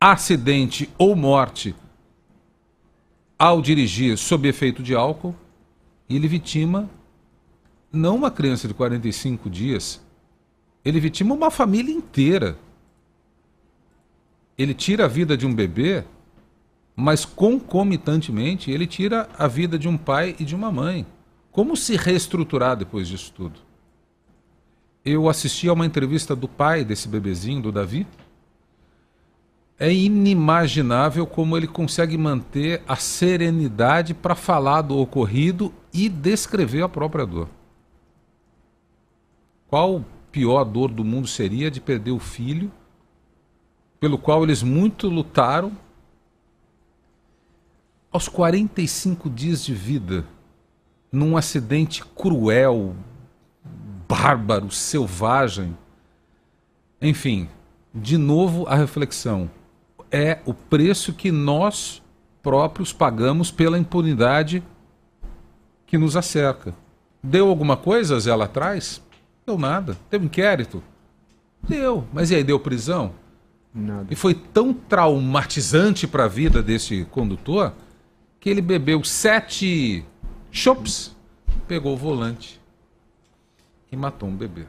acidente ou morte ao dirigir sob efeito de álcool, ele vitima não uma criança de 45 dias, ele vitima uma família inteira. Ele tira a vida de um bebê, mas concomitantemente ele tira a vida de um pai e de uma mãe. Como se reestruturar depois disso tudo? Eu assisti a uma entrevista do pai desse bebezinho, do Davi, é inimaginável como ele consegue manter a serenidade para falar do ocorrido e descrever a própria dor. Qual pior dor do mundo seria de perder o filho, pelo qual eles muito lutaram? Aos 45 dias de vida, num acidente cruel, bárbaro, selvagem. Enfim, de novo a reflexão é o preço que nós próprios pagamos pela impunidade que nos acerca. Deu alguma coisa, Zé, lá atrás? Deu nada. Teve inquérito? Deu. Mas e aí, deu prisão? Nada. E foi tão traumatizante para a vida desse condutor que ele bebeu sete chops, pegou o volante e matou um bebê.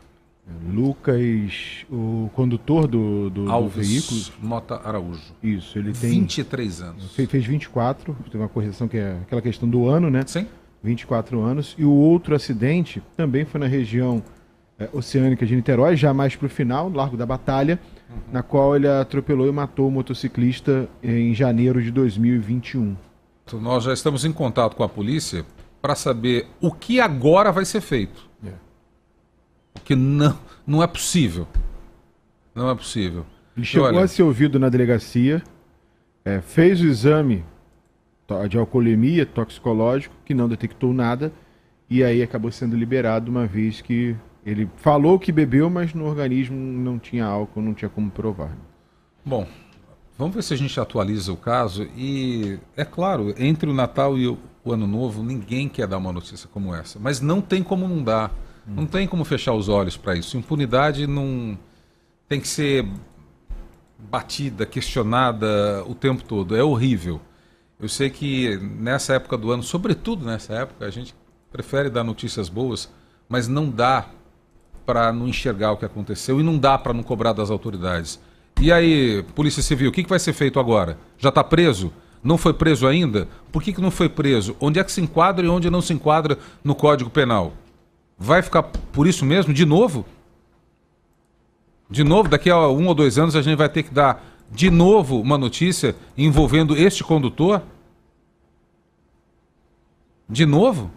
Lucas, o condutor do, do, Alves do veículo. Mota Araújo. Isso, ele tem. 23 anos. Fez, fez 24, teve uma correção que é aquela questão do ano, né? Sim. 24 anos. E o outro acidente também foi na região é, oceânica de Niterói, já mais para o final, no Largo da Batalha, uhum. na qual ele atropelou e matou o motociclista em janeiro de 2021. Então, nós já estamos em contato com a polícia para saber o que agora vai ser feito que não, não é possível. Não é possível. Ele chegou olha... a ser ouvido na delegacia, é, fez o exame de alcoolemia toxicológico, que não detectou nada, e aí acabou sendo liberado uma vez que ele falou que bebeu, mas no organismo não tinha álcool, não tinha como provar. Bom, vamos ver se a gente atualiza o caso. E é claro, entre o Natal e o Ano Novo, ninguém quer dar uma notícia como essa, mas não tem como não dar. Não tem como fechar os olhos para isso. Impunidade não tem que ser batida, questionada o tempo todo. É horrível. Eu sei que nessa época do ano, sobretudo nessa época, a gente prefere dar notícias boas, mas não dá para não enxergar o que aconteceu e não dá para não cobrar das autoridades. E aí, Polícia Civil, o que, que vai ser feito agora? Já está preso? Não foi preso ainda? Por que, que não foi preso? Onde é que se enquadra e onde não se enquadra no Código Penal? Vai ficar por isso mesmo? De novo? De novo, daqui a um ou dois anos a gente vai ter que dar de novo uma notícia envolvendo este condutor? De novo?